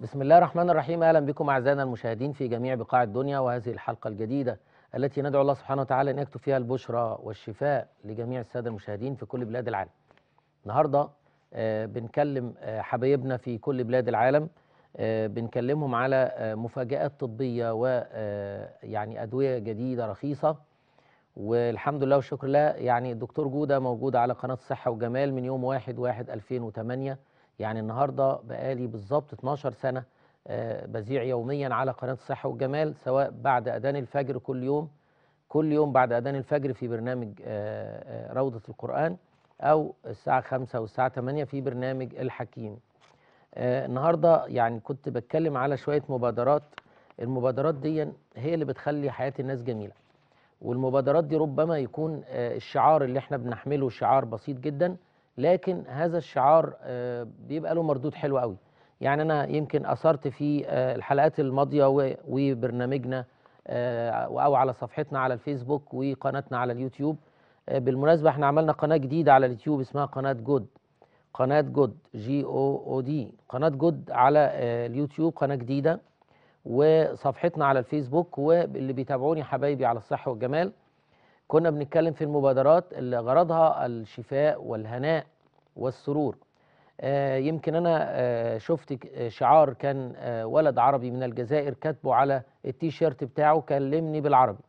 بسم الله الرحمن الرحيم اهلا بكم اعزائنا المشاهدين في جميع بقاع الدنيا وهذه الحلقه الجديده التي ندعو الله سبحانه وتعالى ان يكتب فيها البشرى والشفاء لجميع الساده المشاهدين في كل بلاد العالم. النهارده آه، بنكلم آه، حبايبنا في كل بلاد العالم آه، بنكلمهم على مفاجات طبيه ويعني ادويه جديده رخيصه والحمد لله والشكر لله يعني الدكتور جوده موجود على قناه صحه وجمال من يوم 1 1 2008 يعني النهارده بقالي بالظبط 12 سنه آه، بذيع يوميا على قناه الصحه والجمال سواء بعد اذان الفجر كل يوم كل يوم بعد اذان الفجر في برنامج آه، آه، روضه القران او الساعه 5 والساعه 8 في برنامج الحكيم النهارده يعني كنت بتكلم على شويه مبادرات المبادرات دي هي اللي بتخلي حياه الناس جميله والمبادرات دي ربما يكون الشعار اللي احنا بنحمله شعار بسيط جدا لكن هذا الشعار آه، بيبقى له مردود حلو قوي يعني انا يمكن اثرت في آه، الحلقات الماضيه وبرنامجنا آه، او على صفحتنا على الفيسبوك وقناتنا على اليوتيوب بالمناسبه احنا عملنا قناه جديده على اليوتيوب اسمها قناه جود قناه جود جي او او دي قناه جود على اليوتيوب قناه جديده وصفحتنا على الفيسبوك واللي بيتابعوني حبايبي على الصحه والجمال كنا بنتكلم في المبادرات اللي غرضها الشفاء والهناء والسرور آه، يمكن انا آه، شفت آه، شعار كان ولد عربي من الجزائر كاتبه على التيشيرت بتاعه كلمني بالعربي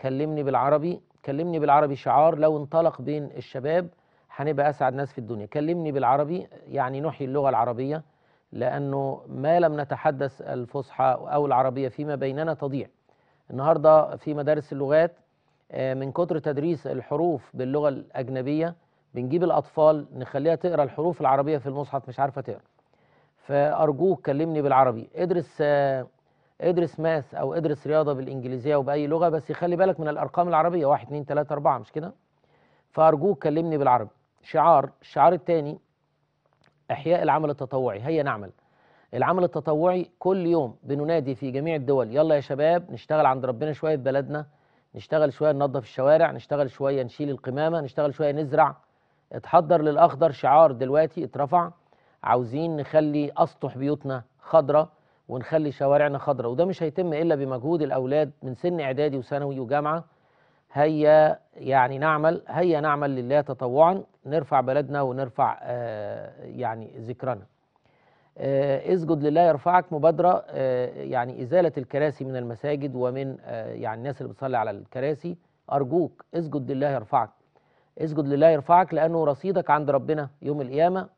كلمني بالعربي كلمني بالعربي شعار لو انطلق بين الشباب هنبقى اسعد ناس في الدنيا كلمني بالعربي يعني نحيي اللغه العربيه لانه ما لم نتحدث الفصحى او العربيه فيما بيننا تضيع النهارده في مدارس اللغات من كتر تدريس الحروف باللغه الاجنبيه بنجيب الأطفال نخليها تقرا الحروف العربية في المصحف مش عارفة تقرا فأرجوك كلمني بالعربي ادرس آه، ادرس ماث أو ادرس رياضة بالإنجليزية وبأي لغة بس خلي بالك من الأرقام العربية 1 2 3 4 مش كده فأرجوك كلمني بالعربي شعار الشعار التاني إحياء العمل التطوعي هيا نعمل العمل التطوعي كل يوم بننادي في جميع الدول يلا يا شباب نشتغل عند ربنا شوية في بلدنا نشتغل شوية ننظف الشوارع نشتغل شوية نشيل القمامة نشتغل شوية نزرع اتحضر للاخضر شعار دلوقتي اترفع عاوزين نخلي اسطح بيوتنا خضره ونخلي شوارعنا خضره وده مش هيتم الا بمجهود الاولاد من سن اعدادي وثانوي وجامعه هيا يعني نعمل هيا نعمل لله تطوعا نرفع بلدنا ونرفع آه يعني ذكرنا آه اسجد لله يرفعك مبادره آه يعني ازاله الكراسي من المساجد ومن آه، يعني الناس اللي بتصلي على الكراسي ارجوك اسجد لله يرفعك اسجد لله يرفعك لأنه رصيدك عند ربنا يوم القيامة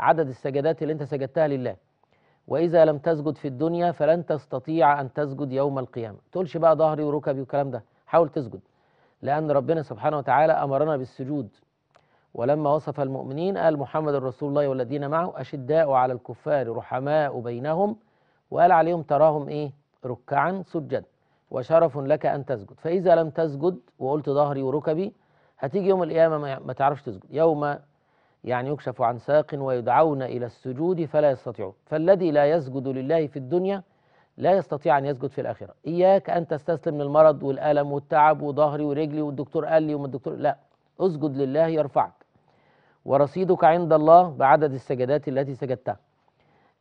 عدد السجدات اللي أنت سجدتها لله وإذا لم تسجد في الدنيا فلن تستطيع أن تسجد يوم القيامة تقولش بقى ظهري وركبي والكلام ده حاول تسجد لأن ربنا سبحانه وتعالى أمرنا بالسجود ولما وصف المؤمنين قال محمد رسول الله والذين معه أشداء على الكفار رحماء بينهم وقال عليهم تراهم إيه ركعا سجدا وشرف لك أن تسجد فإذا لم تسجد وقلت ظهري وركبي هتيجي يوم القيامة ما تعرفش تسجد يوم يعني يكشف عن ساق ويدعون إلى السجود فلا يستطيعون فالذي لا يسجد لله في الدنيا لا يستطيع أن يسجد في الآخرة إياك أن تستسلم للمرض والألم والتعب وظهري ورجلي والدكتور قال لي وما الدكتور لا اسجد لله يرفعك ورصيدك عند الله بعدد السجدات التي سجدتها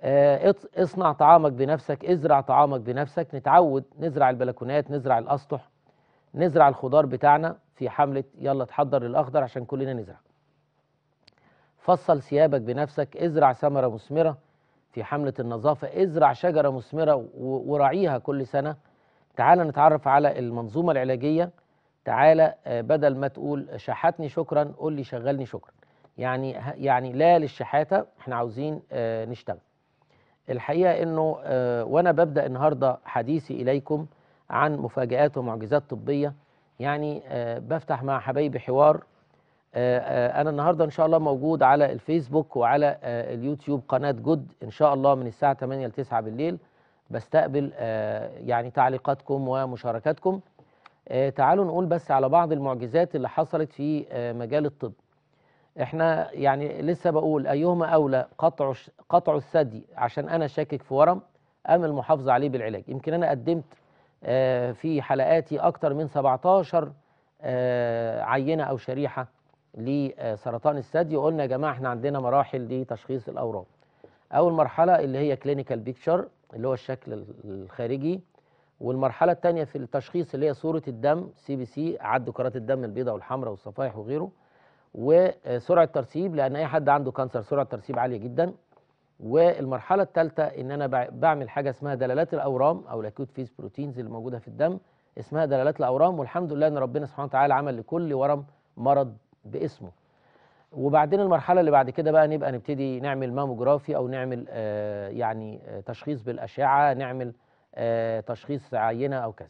آه، اصنع طعامك بنفسك ازرع طعامك بنفسك نتعود نزرع البلكونات نزرع الأسطح نزرع الخضار بتاعنا في حمله يلا تحضر للاخضر عشان كلنا نزرع فصل ثيابك بنفسك ازرع ثمره مثمره في حمله النظافه ازرع شجره مثمره وراعيها كل سنه تعال نتعرف على المنظومه العلاجيه تعال آه، بدل ما تقول شحتني شكرا قول لي شغلني شكرا يعني يعني لا للشحاته احنا عاوزين آه، نشتغل الحقيقه انه آه، وانا ببدا النهارده حديثي اليكم عن مفاجآت ومعجزات طبيه يعني آه، بفتح مع حبايبي حوار آه، آه، انا النهارده ان شاء الله موجود على الفيسبوك وعلى اليوتيوب قناه جود ان شاء الله من الساعه 8 ل 9 بالليل بستقبل يعني تعليقاتكم ومشاركاتكم تعالوا نقول بس على بعض المعجزات اللي حصلت في مجال الطب احنا يعني لسه بقول ايهما اولى قطع قطع الثدي عشان انا شاكك في ورم ام المحافظه عليه بالعلاج يمكن انا قدمت آه، في حلقاتي أكثر من 17 آه، عينة أو شريحة لسرطان الثدي وقلنا يا جماعة احنا عندنا مراحل لتشخيص الأورام أول مرحلة اللي هي كلينيكال بيكتشر اللي هو الشكل الخارجي والمرحلة الثانية في التشخيص اللي هي صورة الدم سي بي سي عد كرات الدم البيضاء والحمراء والصفائح وغيره وسرعة الترسيب لأن أي حد عنده كانسر سرعة الترسيب عالية جدا والمرحله الثالثه ان انا بعمل حاجه اسمها دلالات الاورام او الاكيوت فيز بروتينز اللي موجوده في الدم اسمها دلالات الاورام والحمد لله ان ربنا سبحانه وتعالى عمل لكل ورم مرض باسمه وبعدين المرحله اللي بعد كده بقى نبقى نبتدي نعمل ماموجرافي او نعمل آه يعني آه تشخيص بالاشعه نعمل آه تشخيص عينه او كذا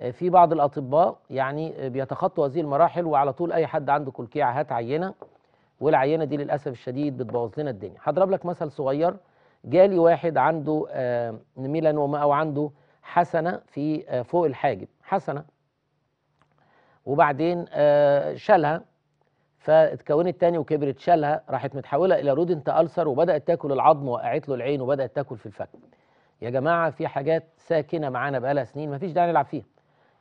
آه، في بعض الاطباء يعني بيتخطوا هذه المراحل وعلى طول اي حد عنده كلكيعه هات عينه والعينه دي للاسف الشديد بتبوظ لنا الدنيا هضرب لك مثل صغير جالي واحد عنده آه، ميلانوما او عنده حسنه في آه، فوق الحاجب حسنه وبعدين آه، شالها فاتكونت تاني وكبرت شالها راحت متحوله الى رودنت السر وبدات تاكل العظم وقعت له العين وبدات تاكل في الفك يا جماعه في حاجات ساكنه معانا بقالها سنين مفيش داعي نلعب فيها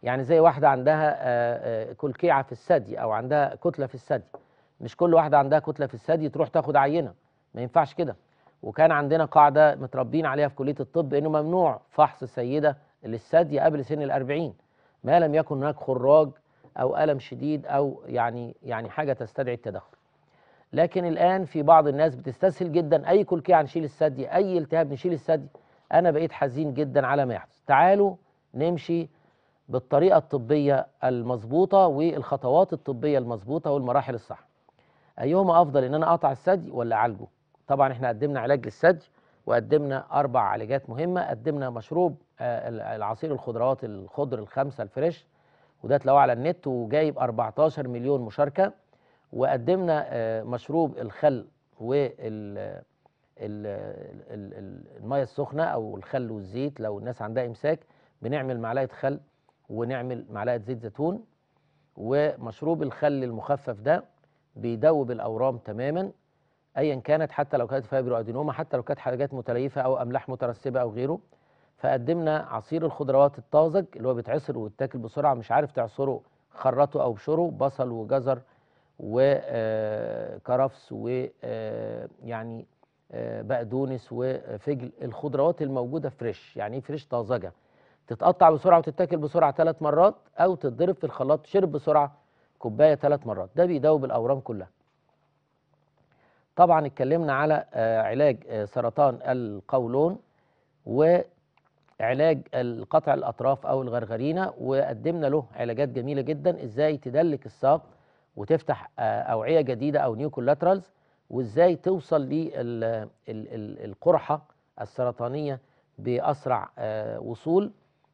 يعني زي واحده عندها كلكيعه في الثدي او عندها كتله في الثدي مش كل واحده عندها كتله في الثدي تروح تاخد عينه ما ينفعش كده وكان عندنا قاعده متربيين عليها في كليه الطب انه ممنوع فحص السيده للثدي قبل سن الأربعين ما لم يكن هناك خراج او الم شديد او يعني يعني حاجه تستدعي التدخل لكن الان في بعض الناس بتستسهل جدا اي كلكيه هنشيل الثدي اي التهاب نشيل الثدي انا بقيت حزين جدا على ما يحدث تعالوا نمشي بالطريقه الطبيه المظبوطه والخطوات الطبيه المظبوطه والمراحل الصح ايهما افضل ان انا اقطع الثدي ولا اعالجه طبعا احنا قدمنا علاج للثدي وقدمنا اربع علاجات مهمه قدمنا مشروب آه، العصير الخضروات الخضر الخمسه الفريش وده تلاقوه على النت وجايب 14 مليون مشاركه وقدمنا آه، مشروب الخل وال الميه السخنه او الخل والزيت لو الناس عندها امساك بنعمل معلقه خل ونعمل معلقه زيت زيتون ومشروب الخل المخفف ده بيدوب الاورام تماما ايا كانت حتى لو كانت ادينوما حتى لو كانت حاجات متليفه او املاح مترسبه او غيره فقدمنا عصير الخضروات الطازج اللي هو بيتعصر ويتاكل بسرعه مش عارف تعصره خرطه او بشره بصل وجزر وكرفس آه، ويعني آه، آه، بقدونس وفجل الخضروات الموجوده فريش يعني ايه فريش طازجه تتقطع بسرعه وتتاكل بسرعه ثلاث مرات او تتضرب في الخلاط تشرب بسرعه كوبايه ثلاث مرات ده بيداوب الاورام كلها طبعا اتكلمنا على آه، علاج آه، سرطان القولون وعلاج قطع الاطراف او الغرغرينه وقدمنا له علاجات جميله جدا ازاي تدلك الساق وتفتح آه، اوعيه جديده او نيو كولاترالز وازاي توصل للقرحه السرطانيه باسرع وصول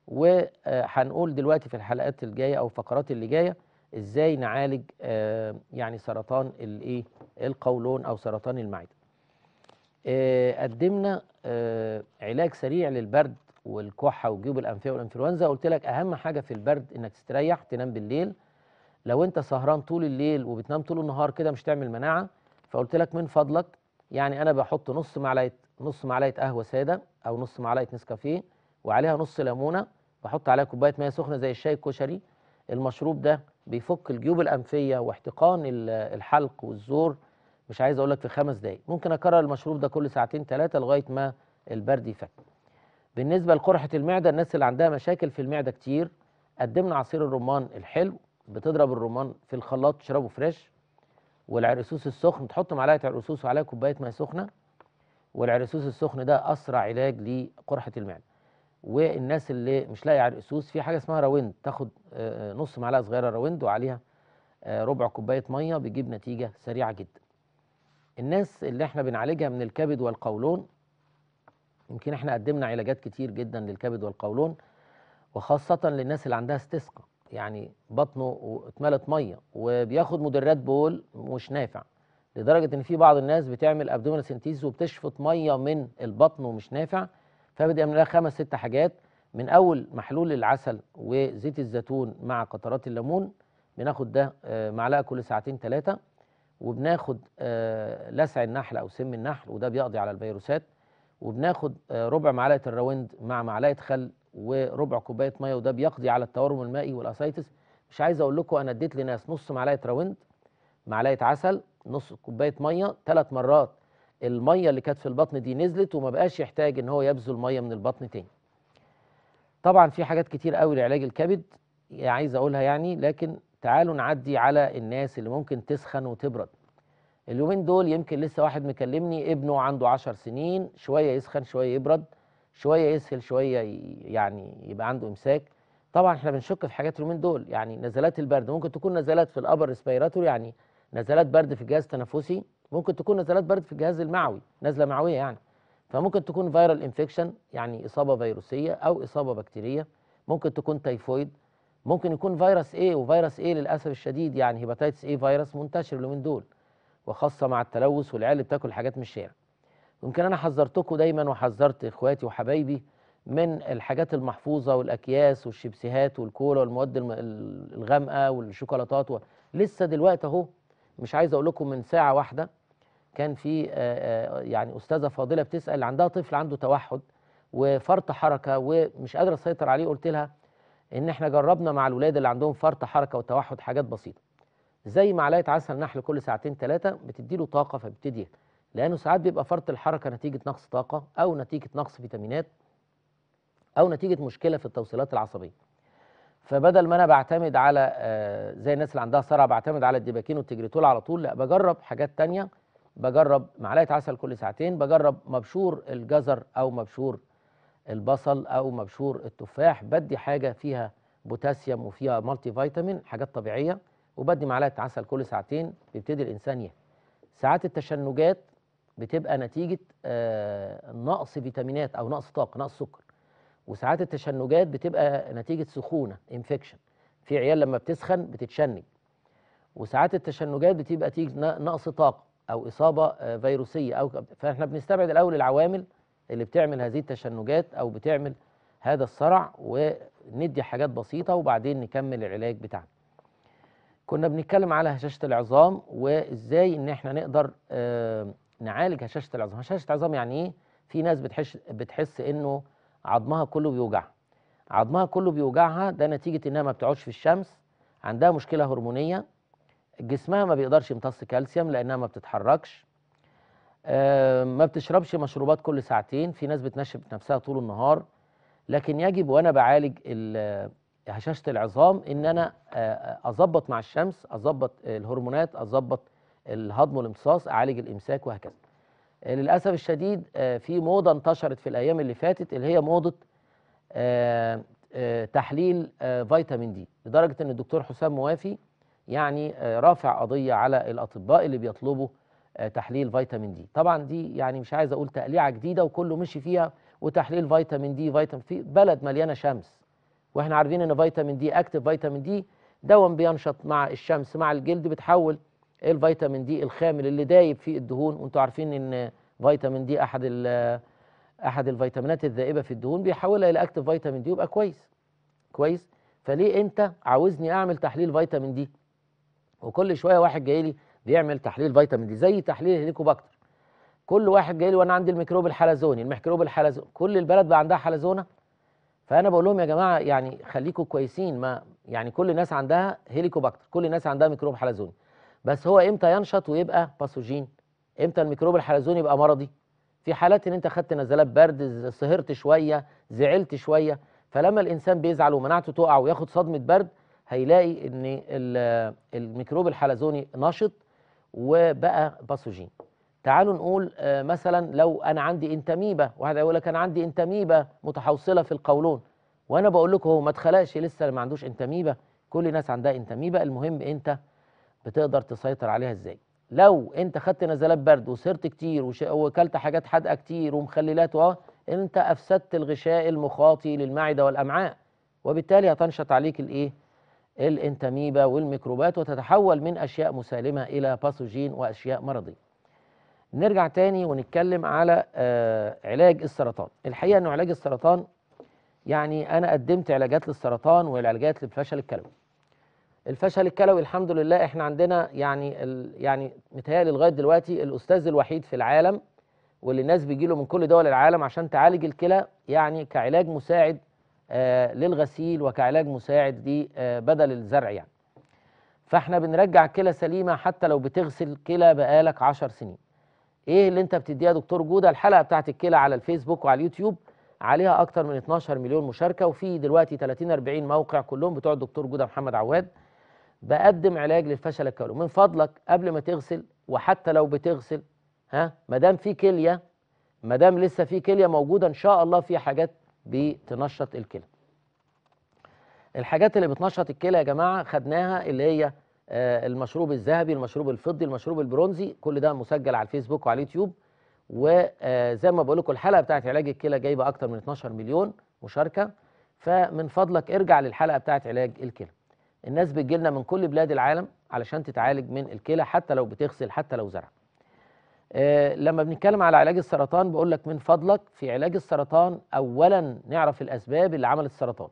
وهنقول دلوقتي في الحلقات الجايه او الفقرات اللي جايه ازاي نعالج آه، يعني سرطان الايه القولون او سرطان المعده آه، قدمنا آه، علاج سريع للبرد والكحه وجيوب الانفيه والانفلونزا قلت لك اهم حاجه في البرد انك تستريح تنام بالليل لو انت سهران طول الليل وبتنام طول النهار كده مش تعمل مناعه فقلت لك من فضلك يعني انا بحط نص معلقه نص معلقه قهوه ساده او نص معلقه نسكافيه وعليها نص ليمونه بحط عليها كوبايه ميه سخنه زي الشاي الكشري المشروب ده بيفك الجيوب الانفيه واحتقان الحلق والزور مش عايز اقول لك في خمس دقائق ممكن اكرر المشروب ده كل ساعتين ثلاثه لغايه ما البرد يفك بالنسبه لقرحه المعده الناس اللي عندها مشاكل في المعده كتير قدمنا عصير الرمان الحلو بتضرب الرمان في الخلاط تشربه فريش والعرسوس السخن تحط معلقه عرسوس وعليها كوبايه ماء سخنه والعرسوس السخن ده اسرع علاج لقرحه المعده والناس اللي مش لاقيه عرقسوس في حاجه اسمها راوند تاخد آه، آه، نص معلقه صغيره راوند وعليها آه، ربع كوبايه ميه بيجيب نتيجه سريعه جدا الناس اللي احنا بنعالجها من الكبد والقولون يمكن احنا قدمنا علاجات كتير جدا للكبد والقولون وخاصه للناس اللي عندها استسقاء يعني بطنه اتملت ميه وبياخد مدرات بول مش نافع لدرجه ان في بعض الناس بتعمل ابدومينال سنتيز وبتشفط ميه من البطن ومش نافع فبدأ من خمس ست حاجات من أول محلول العسل وزيت الزيتون مع قطرات الليمون بناخد ده آه، معلقة كل ساعتين ثلاثة وبناخد آه، لسع النحل أو سم النحل وده بيقضي على الفيروسات وبناخد آه، ربع معلقة الراوند مع معلقة خل وربع كوباية مية وده بيقضي على التورم المائي والأسايتس مش عايز أقول لكم أنا اديت لناس نص معلقة راوند معلقة عسل نص كوباية مية ثلاث مرات الميه اللي كانت في البطن دي نزلت وما بقاش يحتاج ان هو يبذل ميه من البطن تاني طبعا في حاجات كتير قوي لعلاج الكبد يعني عايز اقولها يعني لكن تعالوا نعدي على الناس اللي ممكن تسخن وتبرد اليومين دول يمكن لسه واحد مكلمني ابنه عنده عشر سنين شويه يسخن شويه يبرد شويه يسهل شويه يعني يبقى عنده امساك طبعا احنا بنشك في حاجات اليومين دول يعني نزلات البرد ممكن تكون نزلات في الابر ريسبيراتور يعني نزلات برد في الجهاز التنفسي ممكن تكون نزلات برد في الجهاز المعوي نزله معويه يعني فممكن تكون فيرال انفكشن يعني اصابه فيروسيه او اصابه بكتيريه ممكن تكون تيفويد ممكن يكون فيروس ايه وفيروس ايه للاسف الشديد يعني هيباتيتس ايه فيروس منتشر اليومين دول وخاصه مع التلوث والعيال اللي بتاكل حاجات من الشارع يمكن انا حذرتكم دايما وحذرت اخواتي وحبايبي من الحاجات المحفوظه والاكياس والشيبسيهات والكولا والمواد الغامقه والشوكولاتات و... لسه دلوقتي اهو مش عايز اقول لكم من ساعه واحده كان في آه، آه، يعني استاذه فاضله بتسال عندها طفل عنده توحد وفرط حركه ومش قادره تسيطر عليه قلت لها ان احنا جربنا مع الولاد اللي عندهم فرط حركه وتوحد حاجات بسيطه زي معلقه عسل نحل كل ساعتين ثلاثه بتدي له طاقه فبتدي لانه ساعات بيبقى فرط الحركه نتيجه نقص طاقه او نتيجه نقص فيتامينات او نتيجه مشكله في التوصيلات العصبيه فبدل ما انا بعتمد على آه، زي الناس اللي عندها صرع بعتمد على الديباكين والتجريتول على طول لا بجرب حاجات تانية بجرب معلقه عسل كل ساعتين بجرب مبشور الجزر او مبشور البصل او مبشور التفاح بدي حاجه فيها بوتاسيوم وفيها مالتي فيتامين حاجات طبيعيه وبدي معلقه عسل كل ساعتين بيبتدي الانسان يهدى ساعات التشنجات بتبقى نتيجه آه، نقص فيتامينات او نقص طاقه نقص سكر وساعات التشنجات بتبقى نتيجه سخونه انفكشن في عيال لما بتسخن بتتشنج وساعات التشنجات بتبقى تيجي نقص طاقه او اصابه آه، فيروسيه او فاحنا بنستبعد الاول العوامل اللي بتعمل هذه التشنجات او بتعمل هذا الصرع وندي حاجات بسيطه وبعدين نكمل العلاج بتاعنا. كنا بنتكلم على هشاشه العظام وازاي ان احنا نقدر آه، نعالج هشاشه العظام، هشاشه العظام يعني ايه؟ في ناس بتحس بتحس انه عظمها كله بيوجع عظمها كله بيوجعها ده نتيجه انها ما بتقعدش في الشمس عندها مشكله هرمونيه جسمها ما بيقدرش يمتص كالسيوم لانها ما بتتحركش ما بتشربش مشروبات كل ساعتين في ناس بتنشف نفسها طول النهار لكن يجب وانا بعالج هشاشه العظام ان انا اظبط مع الشمس اظبط الهرمونات اظبط الهضم والامتصاص اعالج الامساك وهكذا آه، للاسف الشديد آه، في موضه انتشرت في الايام اللي فاتت اللي هي موضه آه، تحليل فيتامين دي لدرجه ان الدكتور حسام موافي يعني رافع قضيه على الاطباء اللي بيطلبوا تحليل فيتامين دي طبعا دي يعني مش عايز اقول تقليعه جديده وكله مشي فيها وتحليل فيتامين دي فيتامين في بلد مليانه شمس واحنا عارفين ان فيتامين دي اكتف فيتامين دي دوام بينشط مع الشمس مع الجلد بتحول ايه الفيتامين دي الخامل اللي دايب في الدهون وانتوا عارفين ان فيتامين دي احد احد الفيتامينات الذائبه في الدهون بيحولها الى اكتف فيتامين دي يبقى كويس كويس فليه انت عاوزني اعمل تحليل فيتامين دي وكل شويه واحد جاي لي بيعمل تحليل فيتامين دي زي تحليل الهليكوباكتر كل واحد جاي لي وانا عندي الميكروب الحلزوني الميكروب الحلزوني كل البلد بقى عندها حلزونه فانا بقول لهم يا جماعه يعني خليكم كويسين ما يعني كل الناس عندها هيليكوباكتر كل الناس عندها ميكروب حلزوني بس هو امتى ينشط ويبقى باثوجين امتى الميكروب الحلزوني يبقى مرضي في حالات ان انت خدت نزلات برد سهرت شويه زعلت شويه فلما الانسان بيزعل ومناعته تقع وياخد صدمه برد هيلاقي ان الميكروب الحلزوني نشط وبقى باثوجين تعالوا نقول آه، مثلا لو انا عندي انتميبه واحد هيقول لك انا عندي انتميبه متحوصله في القولون وانا بقول لكم هو ما اتخلقش لسه ما عندوش انتميبه كل الناس عندها انتميبه المهم انت بتقدر تسيطر عليها ازاي لو انت خدت نزلات برد وسرت كتير وكلت حاجات حادقه كتير ومخللات اه انت افسدت الغشاء المخاطي للمعده والامعاء وبالتالي هتنشط عليك الايه الانتميبا والميكروبات وتتحول من اشياء مسالمه الى باثوجين واشياء مرضيه نرجع تاني ونتكلم على آه علاج السرطان الحقيقه انه علاج السرطان يعني انا قدمت علاجات للسرطان والعلاجات للفشل الكلوي الفشل الكلوي الحمد لله احنا عندنا يعني ال... يعني متهيألي لغايه دلوقتي الاستاذ الوحيد في العالم واللي الناس بيجي له من كل دول العالم عشان تعالج الكلى يعني كعلاج مساعد آه للغسيل وكعلاج مساعد دي آه بدل الزرع يعني فاحنا بنرجع كلى سليمه حتى لو بتغسل كلى بقالك 10 سنين ايه اللي انت بتديها دكتور جوده الحلقه بتاعت الكلى على الفيسبوك وعلى اليوتيوب عليها اكتر من 12 مليون مشاركه وفي دلوقتي 30 40 موقع كلهم بتوع الدكتور جوده محمد عواد بقدم علاج للفشل الكلوي من فضلك قبل ما تغسل وحتى لو بتغسل ها ما دام في كليه ما دام لسه في كليه موجوده ان شاء الله في حاجات بتنشط الكلى الحاجات اللي بتنشط الكلى يا جماعه خدناها اللي هي آه، المشروب الذهبي المشروب الفضي المشروب البرونزي كل ده مسجل على الفيسبوك وعلى اليوتيوب وزي آه، ما بقول لكم الحلقه بتاعت علاج الكلى جايبه اكتر من 12 مليون مشاركه فمن فضلك ارجع للحلقه بتاعت علاج الكلى الناس بتجي لنا من كل بلاد العالم علشان تتعالج من الكلى حتى لو بتغسل حتى لو زرع أه لما بنتكلم على علاج السرطان بقول لك من فضلك في علاج السرطان اولا نعرف الاسباب اللي عملت السرطان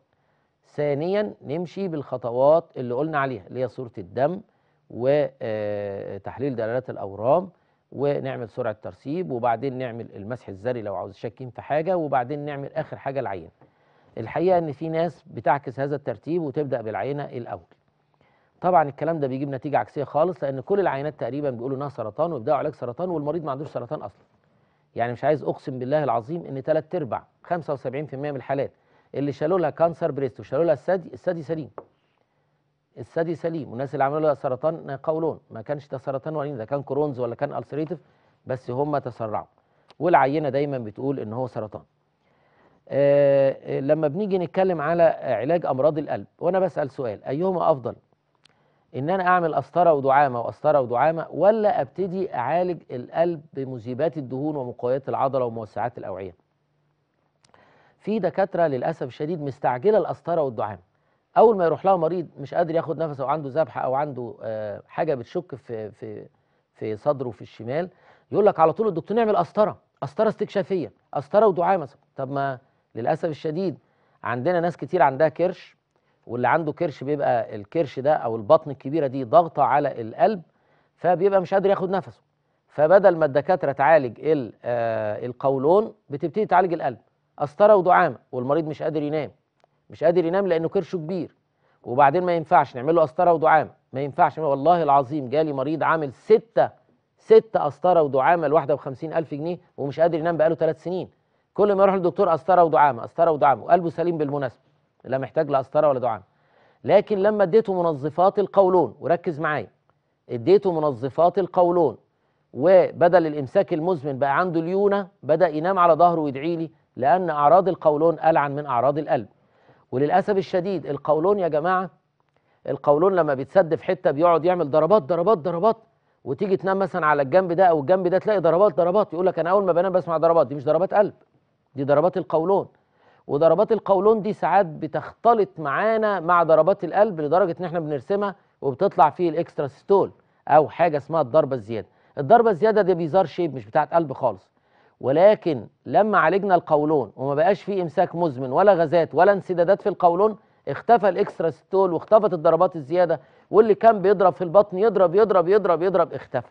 ثانيا نمشي بالخطوات اللي قلنا عليها اللي هي صوره الدم وتحليل آه، دلالات الاورام ونعمل سرعه ترسيب وبعدين نعمل المسح الذري لو عاوز شاكين في حاجه وبعدين نعمل اخر حاجه العين الحقيقه ان في ناس بتعكس هذا الترتيب وتبدا بالعينه الاول طبعا الكلام ده بيجيب نتيجه عكسيه خالص لان كل العينات تقريبا بيقولوا انها سرطان ويبداوا علاج سرطان والمريض ما عندوش سرطان اصلا يعني مش عايز اقسم بالله العظيم ان ثلاث ارباع 75% من الحالات اللي شالوا لها كانسر بريست وشالوا لها الثدي الثدي سليم الثدي سليم والناس اللي عملوا لها سرطان قولون ما كانش ده سرطان ولا ده كان كرونز ولا كان السريتيف بس هم تسرعوا والعينه دايما بتقول ان هو سرطان آه، آه، لما بنيجي نتكلم على علاج امراض القلب وانا بسال سؤال ايهما افضل ان انا اعمل قسطره ودعامه وقسطره ودعامه ولا ابتدي اعالج القلب بمذيبات الدهون ومقويات العضله وموسعات الاوعيه في دكاتره للاسف الشديد مستعجله القسطره والدعامه اول ما يروح لها مريض مش قادر ياخد نفسه او عنده ذبحه او عنده آه، حاجه بتشك في في في صدره في الشمال يقول لك على طول الدكتور نعمل قسطره قسطره استكشافيه قسطره ودعامه طب ما للاسف الشديد عندنا ناس كتير عندها كرش واللي عنده كرش بيبقى الكرش ده او البطن الكبيره دي ضاغطه على القلب فبيبقى مش قادر ياخد نفسه فبدل ما الدكاتره تعالج آه، القولون بتبتدي تعالج القلب قسطره ودعامه والمريض مش قادر ينام مش قادر ينام لانه كرشه كبير وبعدين ما ينفعش نعمل له قسطره ودعامه ما ينفعش والله العظيم جالي مريض عامل سته سته قسطره ودعامه ل 51000 جنيه ومش قادر ينام بقاله ثلاث سنين كل ما يروح للدكتور قسطره ودعامه قسطره ودعامه وقلبه سليم بالمناسبه لا محتاج لا قسطره ولا دعامه لكن لما اديته منظفات القولون وركز معايا اديته منظفات القولون وبدل الامساك المزمن بقى عنده ليونه بدا ينام على ظهره ويدعي لي لان اعراض القولون العن من اعراض القلب وللاسف الشديد القولون يا جماعه القولون لما بيتسد في حته بيقعد يعمل ضربات ضربات ضربات وتيجي تنام مثلا على الجنب ده او الجنب ده تلاقي ضربات ضربات يقول لك انا اول ما بنام بسمع ضربات دي مش ضربات قلب دي ضربات القولون وضربات القولون دي ساعات بتختلط معانا مع ضربات القلب لدرجه ان احنا بنرسمها وبتطلع فيه الاكسترا سيستول او حاجه اسمها الضربه الزياده الضربه الزياده دي بيزار شيب مش بتاعت قلب خالص ولكن لما عالجنا القولون وما بقاش فيه امساك مزمن ولا غازات ولا انسدادات في القولون اختفى الاكسترا ستول واختفت الضربات الزياده واللي كان بيضرب في البطن يضرب يضرب يضرب يضرب اختفى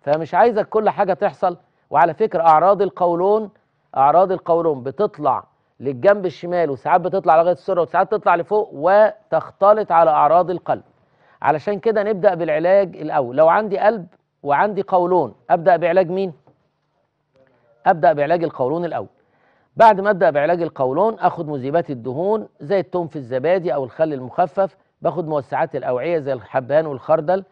فمش عايزك كل حاجه تحصل وعلى فكره اعراض القولون اعراض القولون بتطلع للجنب الشمال وساعات بتطلع لغايه السره وساعات تطلع لفوق وتختلط على اعراض القلب علشان كده نبدا بالعلاج الاول لو عندي قلب وعندي قولون ابدا بعلاج مين ابدا بعلاج القولون الاول بعد ما ابدا بعلاج القولون اخد مذيبات الدهون زي التوم في الزبادي او الخل المخفف باخد موسعات الاوعيه زي الحبان والخردل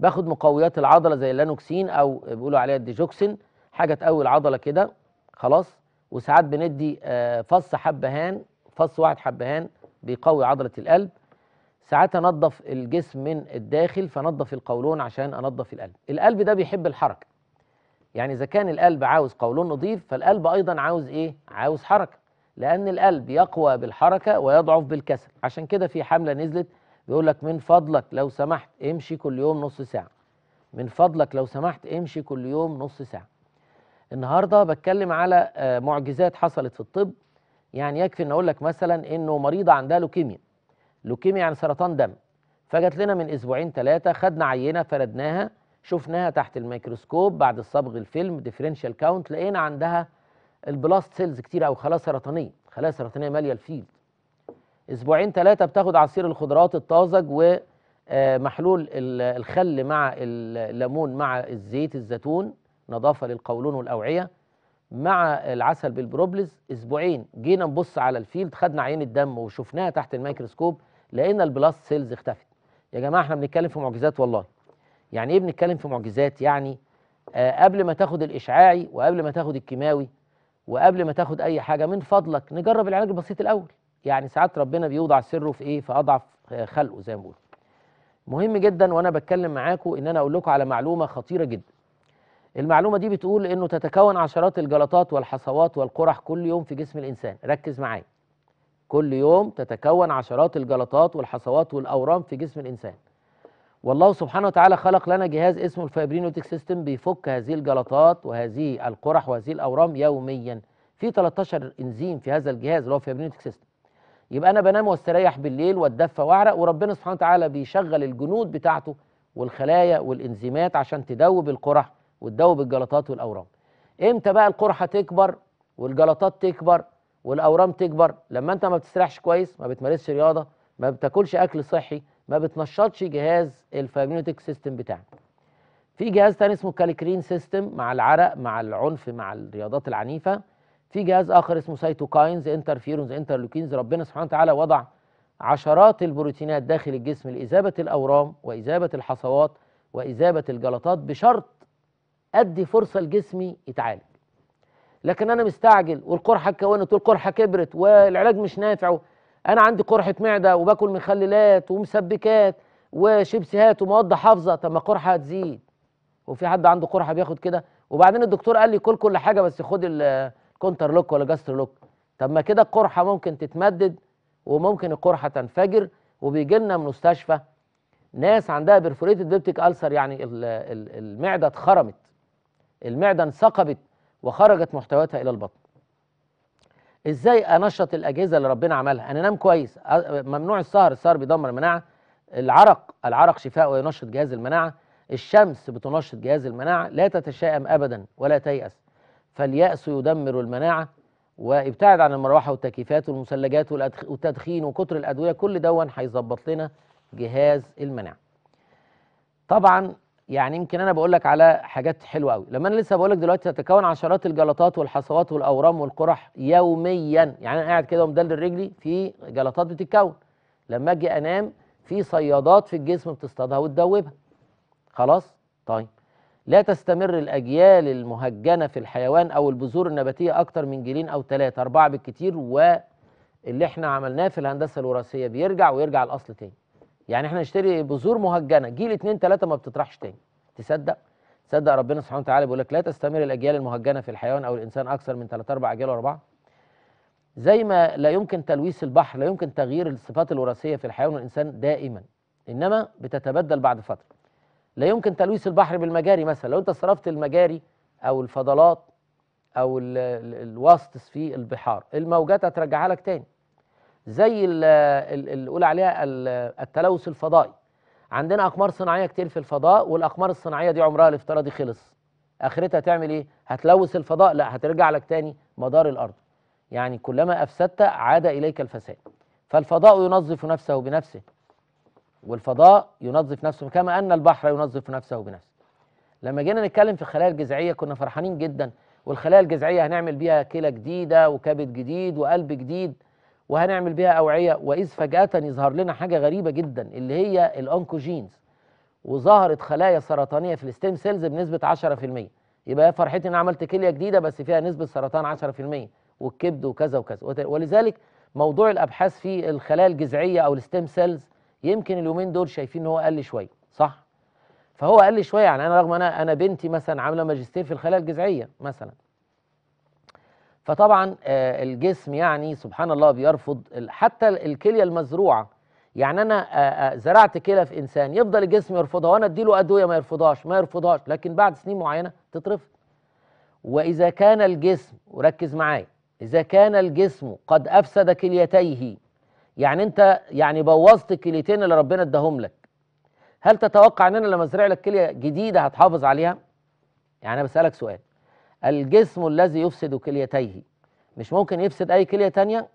باخد مقويات العضله زي اللانوكسين او بيقولوا عليها الديجوكسين حاجه تقوي العضله كده خلاص وساعات بندي آه، فص حبهان فص واحد حبهان بيقوي عضله القلب ساعات انضف الجسم من الداخل فنضف القولون عشان انضف القلب القلب ده بيحب الحركه يعني اذا كان القلب عاوز قولون نظيف فالقلب ايضا عاوز ايه عاوز حركه لان القلب يقوى بالحركه ويضعف بالكسل عشان كده في حمله نزلت بيقول لك من فضلك لو سمحت امشي كل يوم نص ساعه من فضلك لو سمحت امشي كل يوم نص ساعه النهارده بتكلم على آه، معجزات حصلت في الطب يعني يكفي ان اقول لك مثلا انه مريضه عندها لوكيميا لوكيميا يعني سرطان دم فجت لنا من اسبوعين ثلاثه خدنا عينه فردناها شفناها تحت الميكروسكوب بعد الصبغ الفيلم ديفرنشال كاونت لقينا عندها البلاست سيلز كتير او خلايا سرطانيه خلايا سرطانيه ماليه الفيلد اسبوعين ثلاثه بتاخد عصير الخضروات الطازج ومحلول آه، الخل مع الليمون مع الزيت الزيتون نظافه للقولون والاوعيه مع العسل بالبروبلز اسبوعين جينا نبص على الفيلد خدنا عين الدم وشفناها تحت الميكروسكوب لقينا البلاست سيلز اختفت يا جماعه احنا بنتكلم في معجزات والله يعني ايه بنتكلم في معجزات يعني آه قبل ما تاخد الاشعاعي وقبل ما تاخد الكيماوي وقبل ما تاخد اي حاجه من فضلك نجرب العلاج البسيط الاول يعني ساعات ربنا بيوضع سره في ايه في اضعف آه، خلقه زي ما بقول مهم جدا وانا بتكلم معاكم ان انا اقول لكم على معلومه خطيره جدا المعلومة دي بتقول إنه تتكون عشرات الجلطات والحصوات والقرح كل يوم في جسم الإنسان ركز معايا كل يوم تتكون عشرات الجلطات والحصوات والأورام في جسم الإنسان والله سبحانه وتعالى خلق لنا جهاز اسمه الفايبرينوتيك سيستم بيفك هذه الجلطات وهذه القرح وهذه الأورام يوميا في 13 إنزيم في هذا الجهاز اللي هو الفايبرينوتيك سيستم يبقى أنا بنام واستريح بالليل واتدفى وأعرق وربنا سبحانه وتعالى بيشغل الجنود بتاعته والخلايا والإنزيمات عشان تدوب القرح وتدوب بالجلطات والاورام امتى بقى القرحه تكبر والجلطات تكبر والاورام تكبر لما انت ما بتستريحش كويس ما بتمارسش رياضه ما بتاكلش اكل صحي ما بتنشطش جهاز الفامينوتيك سيستم بتاعك في جهاز تاني اسمه كاليكرين سيستم مع العرق مع العنف مع الرياضات العنيفه في جهاز اخر اسمه سايتوكاينز انترفيرونز انترلوكينز ربنا سبحانه وتعالى وضع عشرات البروتينات داخل الجسم لإذابة الأورام وإذابة الحصوات وإذابة الجلطات بشرط ادي فرصه لجسمي يتعالج لكن انا مستعجل والقرحه اتكونت والقرحه كبرت والعلاج مش نافع انا عندي قرحه معده وباكل مخللات ومسبكات وشيبسيهات ومواد حافظه طب ما القرحه هتزيد وفي حد عنده قرحه بياخد كده وبعدين الدكتور قال لي كل كل حاجه بس خد الكونتر لوك ولا جاستر لوك طب ما كده القرحه ممكن تتمدد وممكن القرحه تنفجر وبيجي لنا مستشفى ناس عندها بيرفوريتد بيبتيك ألسر يعني المعده اتخرمت المعدة انثقبت وخرجت محتوياتها إلى البطن ازاي انشط الاجهزه اللي ربنا عملها انا انام كويس ممنوع السهر السهر بيدمر المناعه العرق العرق شفاء وينشط جهاز المناعه الشمس بتنشط جهاز المناعه لا تتشائم ابدا ولا تيأس فاليأس يدمر المناعه وابتعد عن المروحه والتكييفات والمثلجات والتدخين وكتر الادويه كل دون هيظبط لنا جهاز المناعه طبعا يعني يمكن انا بقول لك على حاجات حلوه قوي لما انا لسه بقول لك دلوقتي تتكون عشرات الجلطات والحصوات والاورام والقرح يوميا يعني انا قاعد كده ومدلل رجلي في جلطات بتتكون لما اجي انام في صيادات في الجسم بتصطادها وتدوبها خلاص طيب لا تستمر الأجيال المهجنة في الحيوان أو البذور النباتية أكتر من جيلين أو ثلاثة أربعة بالكتير واللي احنا عملناه في الهندسة الوراثية بيرجع ويرجع الأصل تاني يعني احنا نشتري بذور مهجنه جيل اتنين تلاته ما بتطرحش تاني تصدق تصدق ربنا سبحانه وتعالى بيقول لك لا تستمر الاجيال المهجنه في الحيوان او الانسان اكثر من ثلاث اربع اجيال ورا بعض زي ما لا يمكن تلويث البحر لا يمكن تغيير الصفات الوراثيه في الحيوان والانسان دائما انما بتتبدل بعد فتره لا يمكن تلويث البحر بالمجاري مثلا لو انت صرفت المجاري او الفضلات او الواسطس في البحار الموجات هترجعها لك تاني زي اللي قول عليها التلوث الفضائي عندنا اقمار صناعيه كتير في الفضاء والاقمار الصناعيه دي عمرها الافتراضي خلص اخرتها تعمل ايه هتلوث الفضاء لا هترجع لك تاني مدار الارض يعني كلما افسدت عاد اليك الفساد فالفضاء ينظف نفسه بنفسه والفضاء ينظف نفسه كما ان البحر ينظف نفسه بنفسه لما جينا نتكلم في الخلايا الجذعيه كنا فرحانين جدا والخلايا الجذعيه هنعمل بيها كلى جديده وكبد جديد وقلب جديد وهنعمل بيها اوعيه واذ فجاه يظهر لنا حاجه غريبه جدا اللي هي الانكوجينز وظهرت خلايا سرطانيه في الستيم سيلز بنسبه 10% يبقى يا فرحتي ان عملت كليه جديده بس فيها نسبه سرطان 10% والكبد وكذا وكذا ولذلك موضوع الابحاث في الخلايا الجذعيه او الستيم سيلز يمكن اليومين دول شايفين ان هو قل شويه صح فهو قل شويه يعني انا رغم انا انا بنتي مثلا عامله ماجستير في الخلايا الجذعيه مثلا فطبعا آه، الجسم يعني سبحان الله بيرفض حتى الكليه المزروعه يعني انا آه، آه، زرعت كلى في انسان يفضل الجسم يرفضها وانا اديله ادويه ما يرفضهاش ما يرفضهاش لكن بعد سنين معينه تترفض واذا كان الجسم وركز معايا اذا كان الجسم قد افسد كليتيه يعني انت يعني بوظت الكليتين اللي ربنا اداهم لك هل تتوقع ان انا لما ازرع لك كليه جديده هتحافظ عليها يعني انا بسالك سؤال الجسم الذي يفسد كليتيه مش ممكن يفسد اي كليه تانية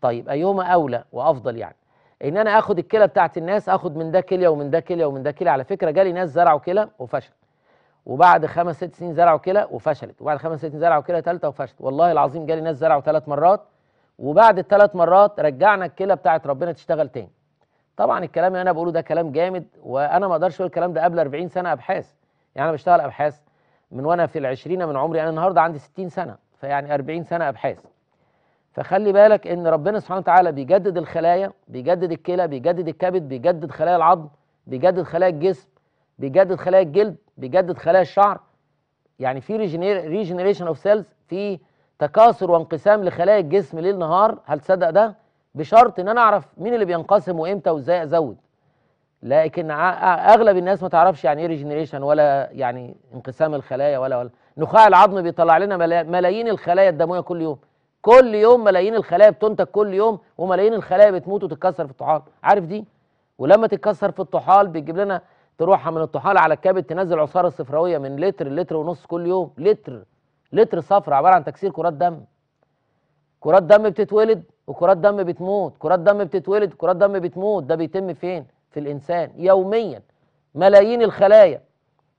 طيب ايهما اولى وافضل يعني ان انا اخد الكلى بتاعت الناس اخد من ده كليه ومن ده كليه ومن ده كليه على فكره جالي ناس زرعوا كلى وفشل وبعد خمس ست سنين زرعوا كلى وفشلت وبعد خمس ست سنين زرعوا كلى ثالثه وفشلت والله العظيم جالي ناس زرعوا ثلاث مرات وبعد الثلاث مرات رجعنا الكلى بتاعت ربنا تشتغل تاني طبعا الكلام اللي انا بقوله ده كلام جامد وانا ما اقدرش اقول الكلام ده قبل 40 سنه ابحاث يعني انا بشتغل ابحاث من وانا في العشرين من عمري انا النهارده عندي 60 سنه فيعني 40 سنه ابحاث فخلي بالك ان ربنا سبحانه وتعالى بيجدد الخلايا بيجدد الكلى بيجدد الكبد بيجدد خلايا العظم بيجدد خلايا الجسم بيجدد خلايا الجلد بيجدد خلايا الشعر يعني في ريجنريشن اوف سيلز في تكاثر وانقسام لخلايا الجسم ليل نهار هل تصدق ده بشرط ان انا اعرف مين اللي بينقسم وامتى وازاي ازود لكن اغلب الناس ما تعرفش يعني ايه ريجنريشن ولا يعني انقسام الخلايا ولا ولا نخاع العظم بيطلع لنا ملايين الخلايا الدمويه كل يوم كل يوم ملايين الخلايا بتنتج كل يوم وملايين الخلايا بتموت وتتكسر في الطحال عارف دي ولما تتكسر في الطحال بتجيب لنا تروحها من الطحال على الكبد تنزل عصاره صفراويه من لتر لتر ونص كل يوم لتر لتر صفرا عباره عن تكسير كرات دم كرات دم بتتولد وكرات دم بتموت كرات دم بتتولد كرات دم بتموت ده بيتم فين في الإنسان يوميا ملايين الخلايا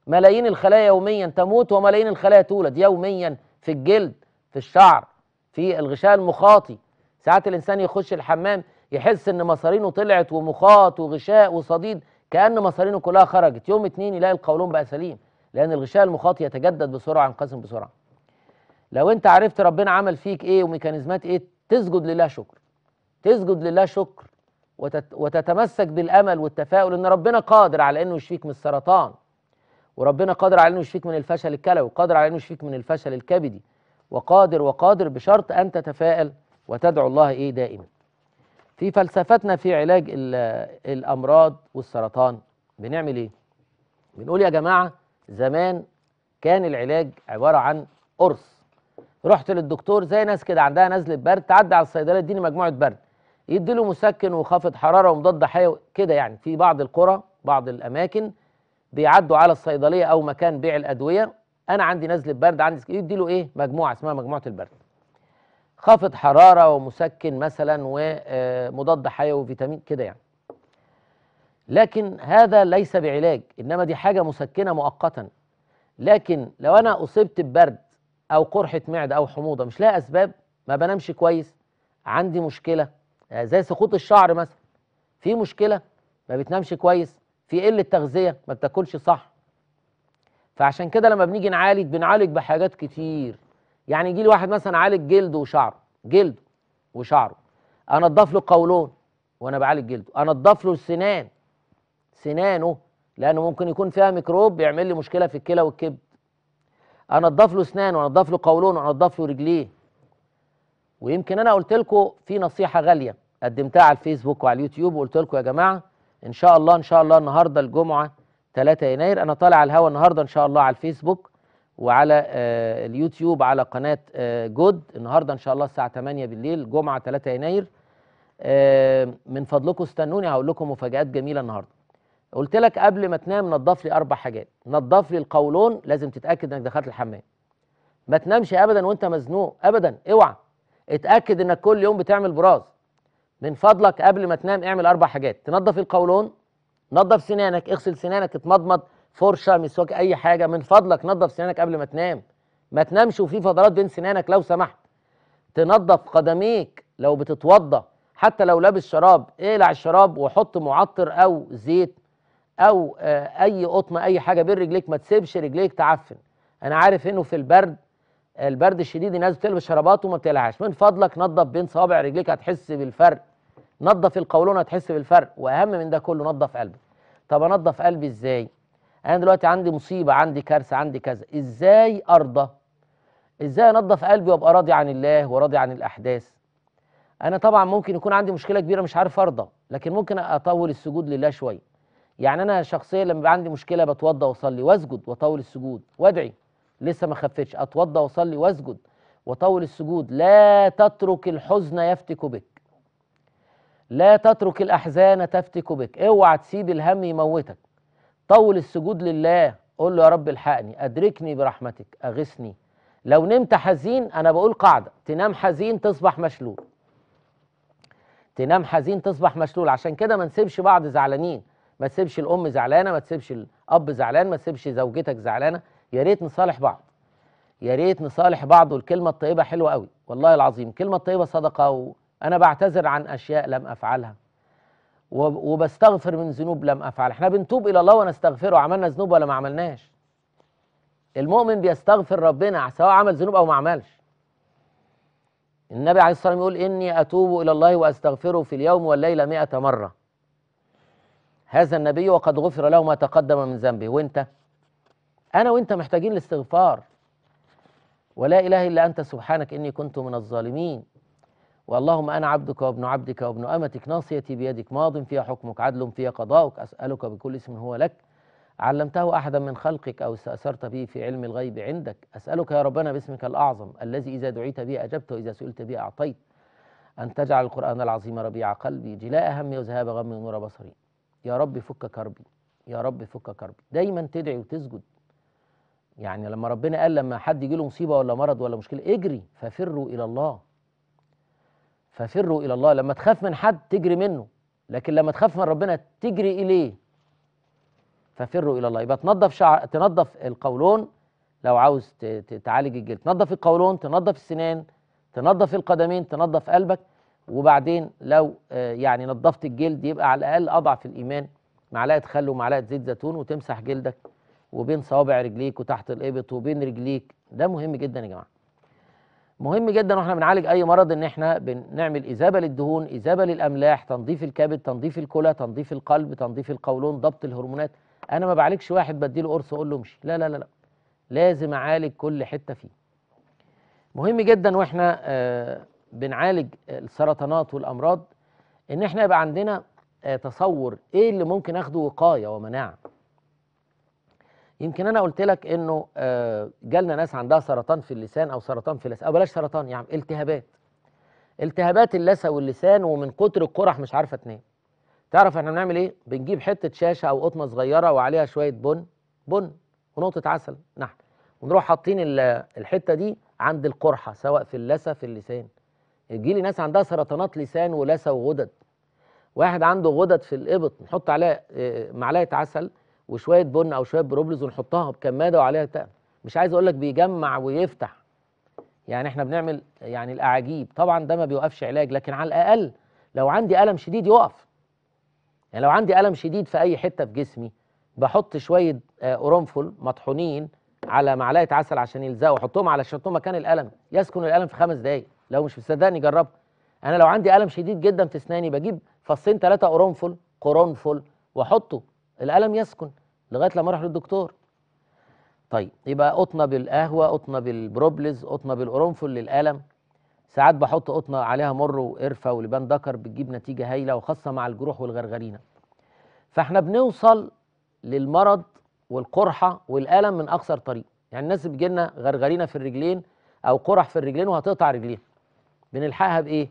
ملايين الخلايا يوميا تموت وملايين الخلايا تولد يوميا في الجلد في الشعر في الغشاء المخاطي ساعات الإنسان يخش الحمام يحس إن مصارينه طلعت ومخاط وغشاء وصديد كأن مصارينه كلها خرجت يوم اتنين يلاقي القولون بقى سليم لأن الغشاء المخاطي يتجدد بسرعة ينقسم بسرعة لو أنت عرفت ربنا عمل فيك إيه وميكانيزمات إيه تسجد لله شكر تسجد لله شكر وتتمسك بالامل والتفاؤل ان ربنا قادر على انه يشفيك من السرطان وربنا قادر على انه يشفيك من الفشل الكلوي وقادر على انه يشفيك من الفشل الكبدي وقادر وقادر بشرط ان تتفائل وتدعو الله ايه دائما في فلسفتنا في علاج الامراض والسرطان بنعمل ايه بنقول يا جماعه زمان كان العلاج عباره عن قرص رحت للدكتور زي ناس كده عندها نزله برد تعدي على الصيدليه اديني مجموعه برد يديله مسكن وخافض حراره ومضاد حيوي كده يعني في بعض القرى بعض الاماكن بيعدوا على الصيدليه او مكان بيع الادويه انا عندي نزله برد عندي يديله ايه مجموعه اسمها مجموعه البرد خافض حراره ومسكن مثلا ومضاد آه، حيوي وفيتامين كده يعني لكن هذا ليس بعلاج انما دي حاجه مسكنه مؤقتا لكن لو انا اصبت ببرد او قرحه معده او حموضه مش لها اسباب ما بنامش كويس عندي مشكله آه، زي سقوط الشعر مثلا في مشكله ما بتنامش كويس في قله تغذيه ما بتاكلش صح فعشان كده لما بنيجي نعالج بنعالج بحاجات كتير يعني يجي لي واحد مثلا عالج جلده وشعره جلده وشعره انضف له القولون وانا بعالج جلده انضف له السنان سنانه لانه ممكن يكون فيها ميكروب بيعمل لي مشكله في الكلى والكبد انضف له اسنانه وانضف له قولونه وانضف له رجليه ويمكن انا قلت لكم في نصيحه غاليه قدمتها على الفيسبوك وعلى اليوتيوب وقلت لكم يا جماعه ان شاء الله ان شاء الله النهارده الجمعه 3 يناير انا طالع على الهواء النهارده ان شاء الله على الفيسبوك وعلى آه، اليوتيوب على قناه آه، جود النهارده ان شاء الله الساعه 8 بالليل جمعه 3 يناير آه، من فضلكم استنوني هقول لكم مفاجات جميله النهارده قلت لك قبل ما تنام نضف لي اربع حاجات نضف لي القولون لازم تتاكد انك دخلت الحمام ما تنامش ابدا وانت مزنوق ابدا اوعى اتاكد انك كل يوم بتعمل براز من فضلك قبل ما تنام اعمل اربع حاجات تنظف القولون نظف سنانك اغسل سنانك اتمضمض فرشه مسواك اي حاجه من فضلك نظف سنانك قبل ما تنام ما تنامش وفي فضلات بين سنانك لو سمحت تنظف قدميك لو بتتوضى حتى لو لابس شراب اقلع الشراب وحط معطر او زيت او آه، اي قطمه اي حاجه بين رجليك ما تسيبش رجليك تعفن انا عارف انه في البرد البرد الشديد الناس بتلبس شرابات وما بتقلعهاش من فضلك نظف بين صوابع رجليك هتحس بالفرق نظف القولون هتحس بالفرق واهم من ده كله نظف قلبك طب انظف قلبي ازاي انا دلوقتي عندي مصيبه عندي كارثه عندي كذا ازاي ارضى ازاي انظف قلبي وابقى راضي عن الله وراضي عن الاحداث انا طبعا ممكن يكون عندي مشكله كبيره مش عارف ارضى لكن ممكن اطول السجود لله شويه يعني انا شخصيا لما عندي مشكله بتوضى واصلي واسجد واطول السجود وادعي لسه ما خفتش اتوضى واصلي واسجد وطول السجود لا تترك الحزن يفتك بك لا تترك الاحزان تفتك بك اوعى تسيب الهم يموتك طول السجود لله قول له يا رب الحقني ادركني برحمتك اغثني لو نمت حزين انا بقول قاعده تنام حزين تصبح مشلول تنام حزين تصبح مشلول عشان كده ما نسيبش بعض زعلانين ما تسيبش الام زعلانه ما تسيبش الاب زعلان ما تسيبش زوجتك زعلانه يا ريت نصالح بعض يا ريت نصالح بعض والكلمة الطيبة حلوة قوي والله العظيم كلمة طيبة صدقة وأنا بعتذر عن أشياء لم أفعلها وبستغفر من ذنوب لم أفعل احنا بنتوب إلى الله ونستغفره عملنا ذنوب ولا ما عملناش المؤمن بيستغفر ربنا سواء عمل ذنوب أو ما عملش النبي عليه الصلاة والسلام يقول إني أتوب إلى الله وأستغفره في اليوم والليلة مئة مرة هذا النبي وقد غفر له ما تقدم من ذنبه وانت؟ انا وانت محتاجين الاستغفار ولا اله الا انت سبحانك اني كنت من الظالمين واللهم انا عبدك وابن عبدك وابن امتك ناصيتي بيدك ماض فيها حكمك عدل فيها قضاؤك اسالك بكل اسم هو لك علمته احدا من خلقك او استاثرت به في علم الغيب عندك اسالك يا ربنا باسمك الاعظم الذي اذا دعيت به اجبت واذا سئلت به اعطيت ان تجعل القران العظيم ربيع قلبي جلاء همي وذهاب غمي ونور بصري يا رب فك كربي يا رب فك كربي دايما تدعي وتسجد يعني لما ربنا قال لما حد يجي له مصيبه ولا مرض ولا مشكله اجري ففروا الى الله ففروا الى الله لما تخاف من حد تجري منه لكن لما تخاف من ربنا تجري اليه ففروا الى الله يبقى تنظف شعر تنظف القولون لو عاوز تعالج الجلد تنظف القولون تنظف السنان تنظف القدمين تنظف قلبك وبعدين لو آه، يعني نظفت الجلد يبقى على الاقل اضعف الايمان معلقه خل ومعلقه زيت زيتون وتمسح جلدك وبين صوابع رجليك وتحت الابط وبين رجليك ده مهم جدا يا جماعه مهم جدا واحنا بنعالج اي مرض ان احنا بنعمل اذابه للدهون اذابه للاملاح تنظيف الكبد تنظيف الكلى تنظيف القلب تنظيف القولون ضبط الهرمونات انا ما بعالجش واحد بديله قرص اقول له امشي لا لا لا لازم اعالج كل حته فيه مهم جدا واحنا آه، بنعالج السرطانات والامراض ان احنا يبقى عندنا آه، تصور ايه اللي ممكن اخده وقايه ومناعه يمكن انا قلت لك انه آه، جالنا ناس عندها سرطان في اللسان او سرطان في اللسان او بلاش سرطان يعني التهابات التهابات اللثه واللسان ومن كتر القرح مش عارفه تنام تعرف احنا بنعمل ايه بنجيب حته شاشه او قطنه صغيره وعليها شويه بن بن ونقطه عسل نحن ونروح حاطين الحته دي عند القرحه سواء في اللثه في اللسان يجي لي ناس عندها سرطانات لسان ولثه وغدد واحد عنده غدد في الابط نحط عليها آه، معلقه عسل وشويه بن او شويه بروبلز ونحطها بكماده وعليها تقل مش عايز اقول لك بيجمع ويفتح يعني احنا بنعمل يعني الاعاجيب طبعا ده ما بيوقفش علاج لكن على الاقل لو عندي الم شديد يقف يعني لو عندي الم شديد في اي حته في جسمي بحط شويه آه، قرنفل مطحونين على معلقه عسل عشان يلزقوا احطهم على شطهم مكان الالم يسكن الالم في خمس دقائق لو مش مصدقني جربها انا لو عندي الم شديد جدا في اسناني بجيب فصين ثلاثه قرنفل قرنفل واحطه الألم يسكن لغاية لما أروح للدكتور طيب يبقى قطنة بالقهوة قطنة بالبروبلز قطنة بالقرنفل للألم ساعات بحط قطنة عليها مر وقرفة ولبان دكر بتجيب نتيجة هايلة وخاصة مع الجروح والغرغرينة فاحنا بنوصل للمرض والقرحة والألم من أقصر طريق يعني الناس بتجي لنا غرغرينة في الرجلين أو قرح في الرجلين وهتقطع رجلين بنلحقها بإيه؟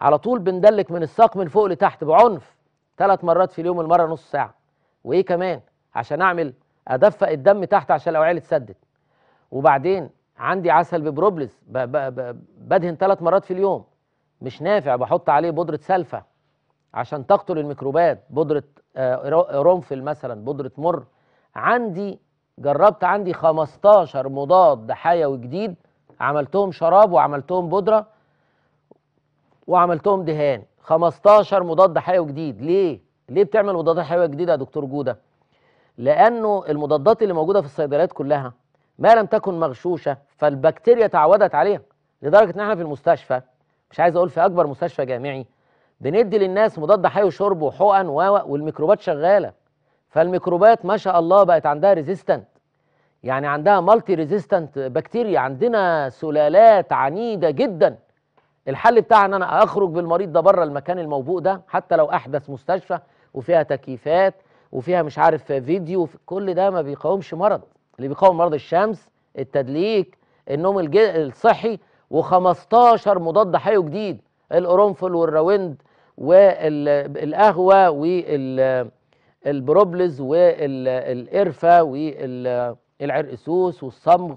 على طول بندلك من الساق من فوق لتحت بعنف ثلاث مرات في اليوم المرة نص ساعة وايه كمان عشان اعمل ادفق الدم تحت عشان الاوعيه اللي اتسدت وبعدين عندي عسل ببروبلس بدهن ثلاث مرات في اليوم مش نافع بحط عليه بودره سلفه عشان تقتل الميكروبات بودره قرنفل آه، مثلا بودره مر عندي جربت عندي 15 مضاد حيوي جديد عملتهم شراب وعملتهم بودره وعملتهم دهان 15 مضاد حيوي جديد ليه ليه بتعمل مضادات حيويه جديده يا دكتور جوده لانه المضادات اللي موجوده في الصيدليات كلها ما لم تكن مغشوشه فالبكتيريا تعودت عليها لدرجه ان احنا في المستشفى مش عايز اقول في اكبر مستشفى جامعي بندي للناس مضاد حيوي شرب وحقن و والميكروبات شغاله فالميكروبات ما شاء الله بقت عندها ريزيستنت يعني عندها مالتي ريزيستنت بكتيريا عندنا سلالات عنيده جدا الحل بتاعها ان انا اخرج بالمريض ده بره المكان الموبوء ده حتى لو احدث مستشفى وفيها تكييفات وفيها مش عارف فيديو كل ده ما بيقاومش مرض اللي بيقاوم مرض الشمس التدليك النوم الصحي و15 مضاد حيوي جديد القرنفل والراوند والقهوه والبروبلز والقرفه والعرقسوس والصمغ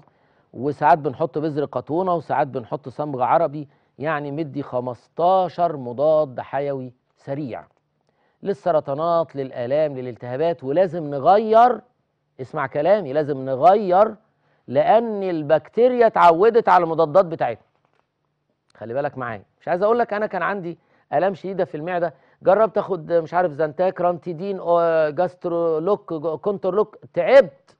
وساعات بنحط بذر قطونه وساعات بنحط صمغ عربي يعني مدي 15 مضاد حيوي سريع للسرطانات للآلام للالتهابات ولازم نغير اسمع كلامي لازم نغير لأن البكتيريا اتعودت على المضادات بتاعتنا خلي بالك معايا مش عايز أقول لك أنا كان عندي آلام شديدة في المعدة جربت أخد مش عارف زنتاك رانتيدين جاسترولوك لوك تعبت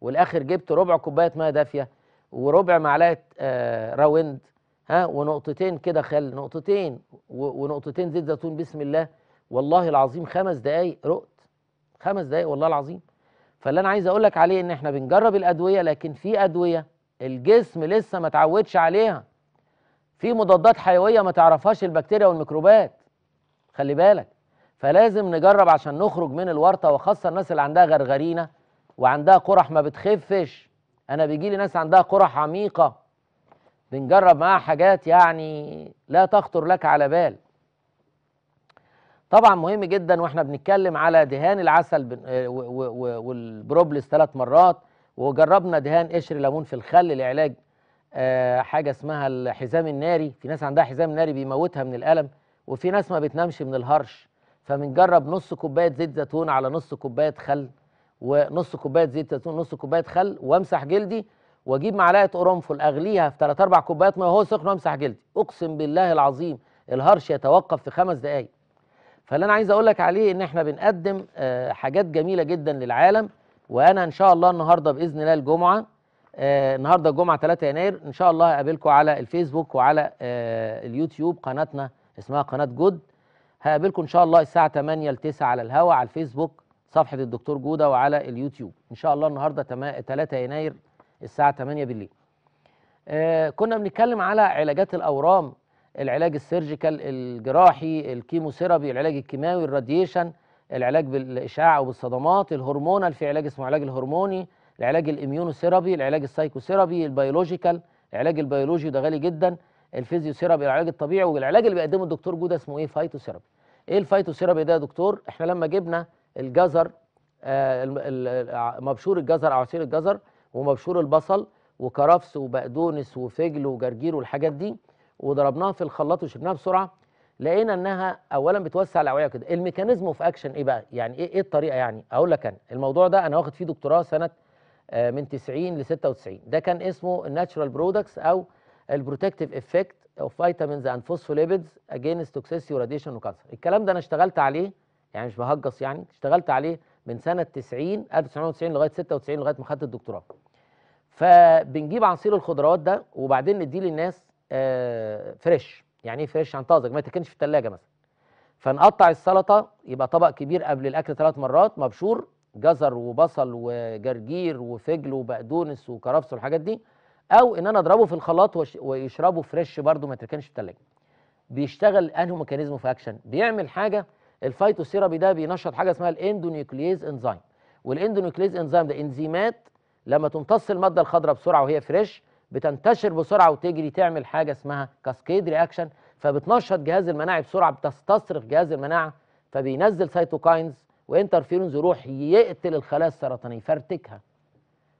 والآخر جبت ربع كوباية مية دافية وربع معلقة آه، راوند ها ونقطتين كده خل نقطتين ونقطتين زيت زيتون بسم الله والله العظيم خمس دقايق رقت خمس دقايق والله العظيم فاللي انا عايز اقول لك عليه ان احنا بنجرب الادويه لكن في ادويه الجسم لسه ما اتعودش عليها في مضادات حيويه ما تعرفهاش البكتيريا والميكروبات خلي بالك فلازم نجرب عشان نخرج من الورطه وخاصه الناس اللي عندها غرغرينه وعندها قرح ما بتخفش انا بيجي لي ناس عندها قرح عميقه بنجرب معاه حاجات يعني لا تخطر لك على بال طبعا مهم جدا واحنا بنتكلم على دهان العسل آه، والبروبلس ثلاث مرات وجربنا دهان قشر ليمون في الخل لعلاج آه، حاجه اسمها الحزام الناري في ناس عندها حزام ناري بيموتها من الالم وفي ناس ما بتنامش من الهرش فبنجرب نص كوبايه زيت زيتون على نص كوبايه خل ونص كوبايه زيت زيتون نص كوبايه خل وامسح جلدي واجيب معلقه قرنفل اغليها في ثلاث اربع كوبايات ميه وهو سخن وامسح جلدي اقسم بالله العظيم الهرش يتوقف في خمس دقائق فاللي انا عايز اقول لك عليه ان احنا بنقدم آه، حاجات جميله جدا للعالم وانا ان شاء الله النهارده باذن الله الجمعه آه، النهارده الجمعه 3 يناير ان شاء الله هقابلكم على الفيسبوك وعلى آه، اليوتيوب قناتنا اسمها قناه جود هقابلكم ان شاء الله الساعه 8 ل 9 على الهواء على الفيسبوك صفحه الدكتور جوده وعلى اليوتيوب ان شاء الله النهارده 3 يناير الساعه 8 بالليل آه كنا بنتكلم على علاجات الاورام العلاج السيرجيكال الجراحي الكيموثيرابي العلاج الكيماوي الراديشن العلاج بالاشعاع وبالصدمات الهرمونال في علاج اسمه علاج الهرموني العلاج سيرابي العلاج السايكوثيرابي البيولوجيكال العلاج البيولوجي وده غالي جدا الفيزيوثيرابي العلاج الطبيعي والعلاج اللي بيقدمه الدكتور جوده اسمه ايه فايتوثيرابي ايه الفايتوثيرابي ده يا دكتور احنا لما جبنا الجزر آه مبشور الجزر او عصير الجزر ومبشور البصل وكرفس وبقدونس وفجل وجرجير والحاجات دي وضربناها في الخلاط وشربناها بسرعه لقينا انها اولا بتوسع الاوعيه كده الميكانيزم في اكشن ايه بقى يعني ايه ايه الطريقه يعني اقول لك انا الموضوع ده انا واخد فيه دكتوراه سنه آه، من 90 ل 96 ده كان اسمه الناتشرال برودكتس او البروتكتيف افكت اوف فيتامينز اند فوسفوليبيدز اجينست توكسيسيتي وراديشن وكانسر الكلام ده انا اشتغلت عليه يعني مش بهجص يعني اشتغلت عليه من سنه 90 1990 لغايه 96 لغايه ما خدت الدكتوراه فبنجيب عصير الخضروات ده وبعدين نديه للناس آه، فريش يعني ايه فريش عن طازج ما يتكنش في الثلاجه مثلا فنقطع السلطه يبقى طبق كبير قبل الاكل ثلاث مرات مبشور جزر وبصل وجرجير وفجل وبقدونس وكرفس والحاجات دي او ان انا اضربه في الخلاط ويشربه فريش برضه ما يتركنش في الثلاجه بيشتغل انه ميكانيزمه في اكشن بيعمل حاجه الفيتوثيرابي ده بينشط حاجه اسمها الاندونيوكليز انزيم والاندونيوكليز انزيم ده انزيمات لما تمتص الماده الخضراء بسرعه وهي فريش بتنتشر بسرعه وتجري تعمل حاجه اسمها كاسكيد رياكشن فبتنشط جهاز المناعي بسرعه بتستصرخ جهاز المناعه فبينزل سيتوكاينز وانترفيرونز يروح يقتل الخلايا السرطانيه يفرتكها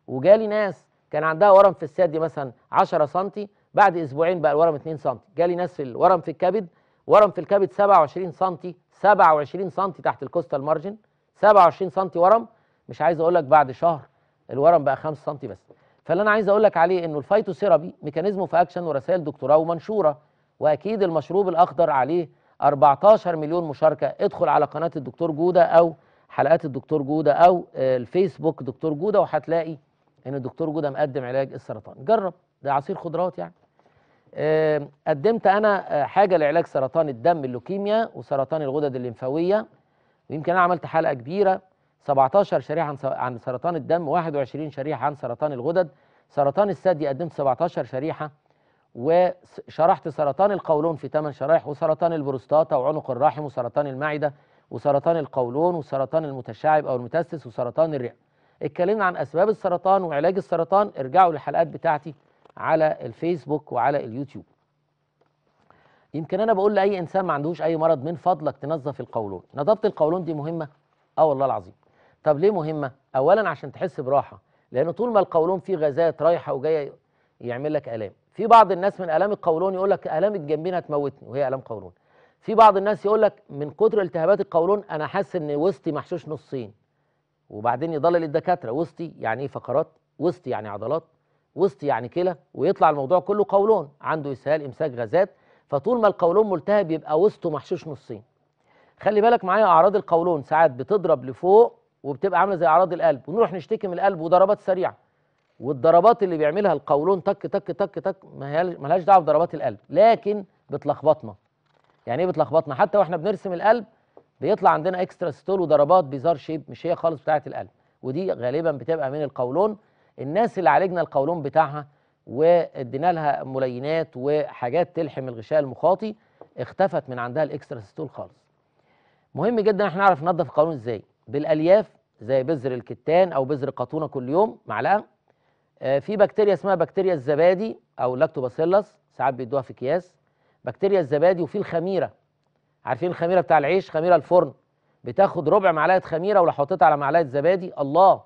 وجالي ناس كان عندها ورم في الثدي مثلا 10 سم بعد اسبوعين بقى الورم 2 سم جالي ناس في الورم في الكبد ورم في الكبد 27 سم 27 سم تحت الكوستال مارجن 27 سم ورم مش عايز اقول لك بعد شهر الورم بقى 5 سم بس فاللي انا عايز اقول لك عليه انه الفيتوثيرابي ميكانيزمه في اكشن ورسائل دكتوراه ومنشوره واكيد المشروب الاخضر عليه 14 مليون مشاركه ادخل على قناه الدكتور جوده او حلقات الدكتور جوده او آه، الفيسبوك دكتور جوده وهتلاقي ان الدكتور جوده مقدم علاج السرطان جرب ده عصير خضروات يعني قدمت انا آه، حاجه لعلاج سرطان الدم اللوكيميا وسرطان الغدد الليمفاويه ويمكن انا عملت حلقه كبيره 17 شريحه عن سرطان الدم 21 شريحه عن سرطان الغدد سرطان الثدي قدمت 17 شريحه وشرحت سرطان القولون في 8 شرايح وسرطان البروستاتا وعنق الرحم وسرطان المعده وسرطان القولون وسرطان المتشعب او المتسس وسرطان الرئه اتكلمنا عن اسباب السرطان وعلاج السرطان ارجعوا للحلقات بتاعتي على الفيسبوك وعلى اليوتيوب يمكن انا بقول لاي انسان ما عندهوش اي مرض من فضلك تنظف القولون نظافه القولون دي مهمه اه والله العظيم طب ليه مهمه اولا عشان تحس براحه لان طول ما القولون فيه غازات رايحه وجايه يعمل لك الام في بعض الناس من الام القولون يقول لك الام الجنبين هتموتني وهي الام قولون في بعض الناس يقول لك من كتر التهابات القولون انا حاسس ان وسطي محشوش نصين وبعدين يضلل الدكاتره وسطي يعني ايه فقرات وسطي يعني عضلات وسط يعني كلى ويطلع الموضوع كله قولون عنده اسهال امساك غازات فطول ما القولون ملتهب يبقى وسطه محشوش نصين خلي بالك معايا اعراض القولون ساعات بتضرب لفوق وبتبقى عامله زي اعراض القلب ونروح نشتكي من القلب وضربات سريعه والضربات اللي بيعملها القولون تك تك تك تك ما لهاش دعوه بضربات القلب لكن بتلخبطنا يعني ايه بتلخبطنا حتى واحنا بنرسم القلب بيطلع عندنا اكسترا ستول وضربات بيزار شيب مش هي خالص بتاعه القلب ودي غالبا بتبقى من القولون الناس اللي عالجنا القولون بتاعها وادينا لها ملينات وحاجات تلحم الغشاء المخاطي اختفت من عندها الاكسترا سيستول خالص مهم جدا احنا نعرف ننظف القولون ازاي بالالياف زي بذر الكتان او بذر القطونه كل يوم معلقه آه في بكتيريا اسمها بكتيريا الزبادي او لاكتوباسيلس ساعات بيدوها في اكياس بكتيريا الزبادي وفي الخميره عارفين الخميره بتاع العيش خميره الفرن بتاخد ربع معلقه خميره ولو حطيتها على معلقه زبادي الله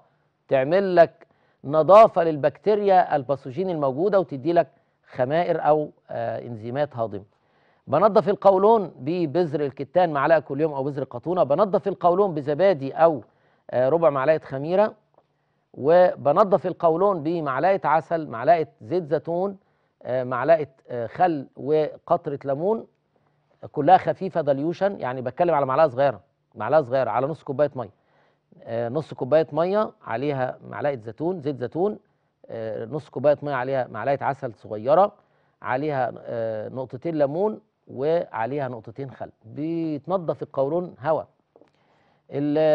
تعمل لك نظافه للبكتيريا الباثوجين الموجوده وتدي لك خمائر او آه، انزيمات هاضمه بنظف القولون ببذر الكتان معلقه كل يوم او بذر قطونه بنظف القولون بزبادي او آه، ربع معلقه خميره وبنظف القولون بمعلقه عسل معلقه زيت زيتون آه، معلقه خل وقطره ليمون كلها خفيفه دليوشن يعني بتكلم على معلقه صغيره معلقه صغيره على نص كوبايه ميه آه، نص كوبايه ميه عليها معلقه زيتون زيت زيتون آه، نص كوبايه ميه عليها معلقه عسل صغيره عليها آه، نقطتين ليمون وعليها نقطتين خل بيتنضف القولون هواء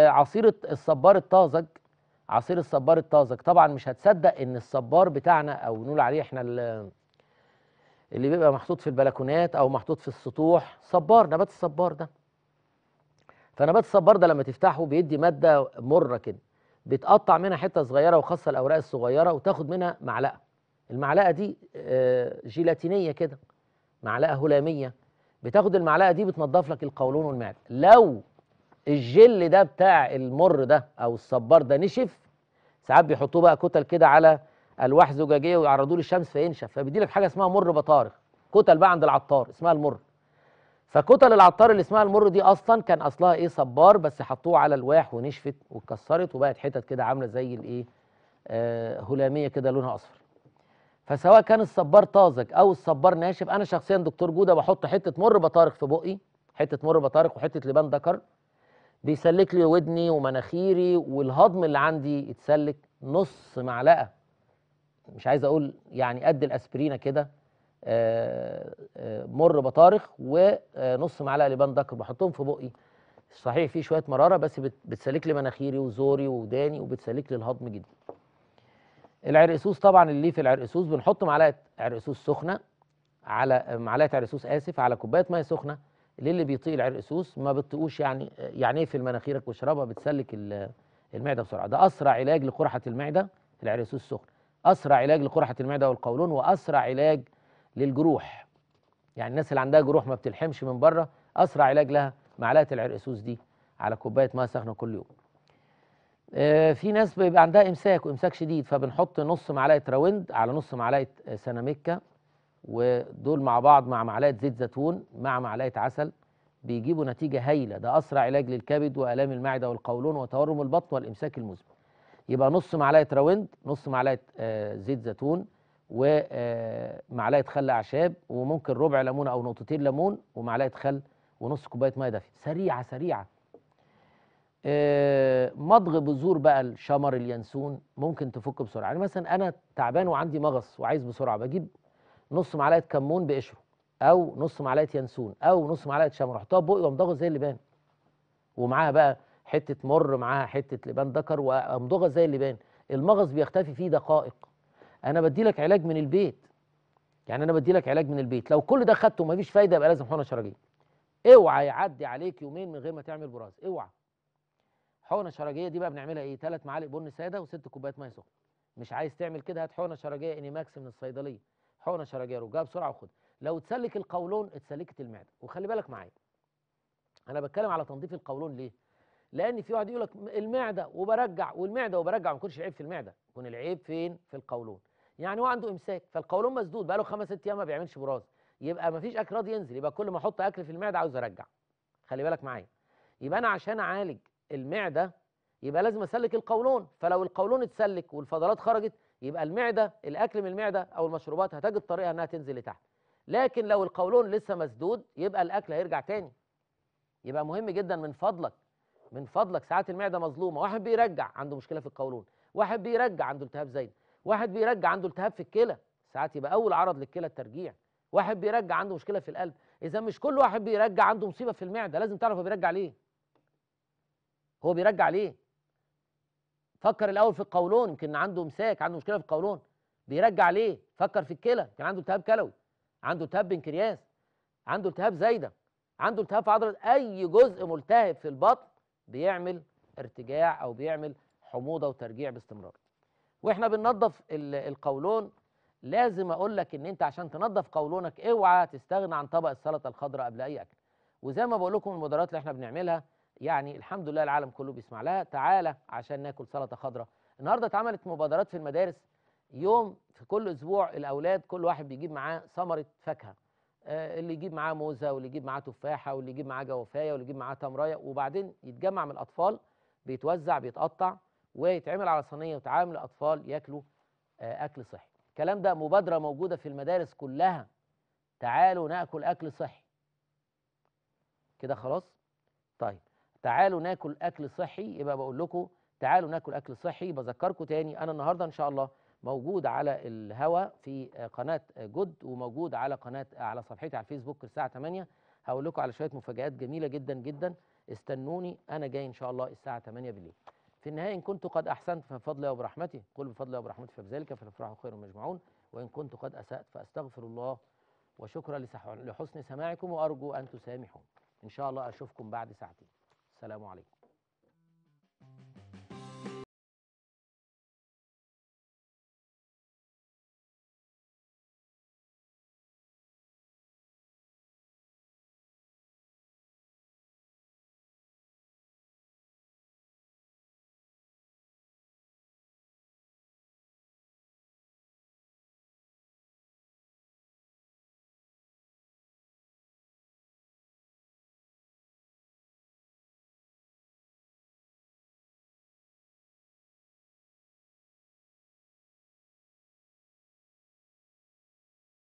عصير الصبار الطازج عصير الصبار الطازج طبعا مش هتصدق ان الصبار بتاعنا او نقول عليه احنا اللي بيبقى محطوط في البلكونات او محطوط في السطوح صبار نبات الصبار ده فنبات الصبار ده لما تفتحه بيدي ماده مره كده بتقطع منها حته صغيره وخاصه الاوراق الصغيره وتاخد منها معلقه المعلقه دي آه، جيلاتينيه كده معلقه هلاميه بتاخد المعلقه دي بتنضف لك القولون والمعده لو الجل ده بتاع المر ده او الصبار ده نشف ساعات بيحطوه بقى كتل كده على الواح زجاجيه ويعرضوه للشمس فينشف فبيدي لك حاجه اسمها مر بطارخ كتل بقى عند العطار اسمها المر فكتل العطار اللي اسمها المر دي اصلا كان اصلها ايه صبار بس حطوه على الواح ونشفت واتكسرت وبقت حتت كده عامله زي الايه آه هلاميه كده لونها اصفر فسواء كان الصبار طازج او الصبار ناشف انا شخصيا دكتور جوده بحط حته مر بطارق في بقي حته مر بطارق وحته لبان ذكر بيسلك لي ودني ومناخيري والهضم اللي عندي يتسلك نص معلقه مش عايز اقول يعني قد الاسبرينه كده آه، آه، مر بطارخ ونص معلقه لبان دكر بحطهم في بقي صحيح في شويه مراره بس بتسلك لي مناخيري وزوري وداني وبتسلك لي الهضم جدا العرقسوس طبعا اللي في العرقسوس بنحط معلقه عرقسوس سخنه على معلقه عرقسوس اسف على كوبايه ميه سخنه للي بيطيق العرقسوس ما بتطيقوش يعني يعني إيه في مناخيرك واشربها بتسلك المعده بسرعه ده اسرع علاج لقرحه المعده العرقسوس السخن اسرع علاج لقرحه المعده والقولون واسرع علاج للجروح يعني الناس اللي عندها جروح ما بتلحمش من بره اسرع علاج لها معلقه العرقسوس دي على كوبايه ميه سخنه كل يوم آه، في ناس بيبقى عندها امساك وامساك شديد فبنحط نص معلقه راوند على نص معلقه آه، سنامكة ودول مع بعض مع معلقه زيت زيتون مع معلقه عسل بيجيبوا نتيجه هايله ده اسرع علاج للكبد والام المعده والقولون وتورم البطن والامساك المزمن يبقى نص معلقه راوند نص معلقه آه، زيت زيتون ومعلقه خل اعشاب وممكن ربع ليمون او نقطتين ليمون ومعلقه خل ونص كوبايه ميه دافيه سريعه سريعه آه، مضغ بذور بقى الشمر اليانسون ممكن تفك بسرعه يعني مثلا انا تعبان وعندي مغص وعايز بسرعه بجيب نص معلقه كمون بقشره او نص معلقه يانسون او نص معلقه شمر احطها في بقي وامضغها زي اللبان ومعاها بقى حته مر معاها حته لبان ذكر وامضغها زي اللبان المغص بيختفي فيه دقائق انا بدي لك علاج من البيت يعني انا بدي لك علاج من البيت لو كل ده خدته ومفيش فايده يبقى لازم حقنه شرجيه اوعى يعدي عليك يومين من غير ما تعمل براز اوعى حقنه شرجيه دي بقى بنعملها ايه ثلاث معالق بن ساده وست كوبايات ميه سخنه مش عايز تعمل كده هات حقنه شرجيه ماكس من الصيدليه حقنه شرجيه رجها بسرعه وخدها لو تسلك القولون اتسلكت المعده وخلي بالك معايا انا بتكلم على تنظيف القولون ليه لان في واحد يقول لك المعده وبرجع والمعده وبرجع ما يكونش العيب في المعده يكون العيب فين في القولون يعني هو عنده امساك فالقولون مسدود بقاله خمس ست ايام ما بيعملش براز يبقى ما فيش اكل راضي ينزل يبقى كل ما احط اكل في المعده عاوز ارجع خلي بالك معايا يبقى انا عشان اعالج المعده يبقى لازم اسلك القولون فلو القولون اتسلك والفضلات خرجت يبقى المعده الاكل من المعده او المشروبات هتجد طريقه انها تنزل لتحت لكن لو القولون لسه مسدود يبقى الاكل هيرجع تاني يبقى مهم جدا من فضلك من فضلك ساعات المعده مظلومه واحد بيرجع عنده مشكله في القولون واحد بيرجع عنده التهاب زايد واحد بيرجع عنده التهاب في الكلى ساعات يبقى اول عرض للكلى الترجيع واحد بيرجع عنده مشكله في القلب اذا مش كل واحد بيرجع عنده مصيبه في المعده لازم تعرف هو بيرجع ليه هو بيرجع ليه فكر الاول في القولون يمكن عنده امساك عنده مشكله في القولون بيرجع ليه فكر في الكلى كان عنده التهاب كلوي عنده التهاب بنكرياس عنده التهاب زايده عنده التهاب في عضله اي جزء ملتهب في البطن بيعمل ارتجاع او بيعمل حموضه وترجيع باستمرار واحنا بننظف القولون لازم اقول لك ان انت عشان تنظف قولونك اوعى تستغنى عن طبق السلطه الخضراء قبل اي اكل وزي ما بقول لكم المبادرات اللي احنا بنعملها يعني الحمد لله العالم كله بيسمع لها تعالى عشان ناكل سلطه خضراء النهارده اتعملت مبادرات في المدارس يوم في كل اسبوع الاولاد كل واحد بيجيب معاه ثمره فاكهه آه، اللي يجيب معاه موزه واللي يجيب معاه تفاحه واللي يجيب معاه جوافايه واللي يجيب معاه تمرايه وبعدين يتجمع من الاطفال بيتوزع بيتقطع ويتعمل على صينيه وتعامل الاطفال ياكلوا آه، اكل صحي الكلام ده مبادره موجوده في المدارس كلها تعالوا ناكل اكل صحي كده خلاص طيب تعالوا ناكل اكل صحي يبقى بقول لكم تعالوا ناكل اكل صحي بذكركم تاني انا النهارده ان شاء الله موجود على الهوا في آه، قناه آه، جود وموجود على قناه على صفحتي على الفيسبوك الساعه 8 هقول لكم على شويه مفاجات جميله جدا جدا استنوني انا جاي ان شاء الله الساعه 8 بالليل في النهاية إن كنت قد أحسنت فبفضله وبرحمته قل بفضله وبرحمته فبذلك فالفرح خير مجمعون وإن كنت قد أسأت فأستغفر الله وشكرا لحسن سماعكم وأرجو أن تسامحوا إن شاء الله أشوفكم بعد ساعتين السلام عليكم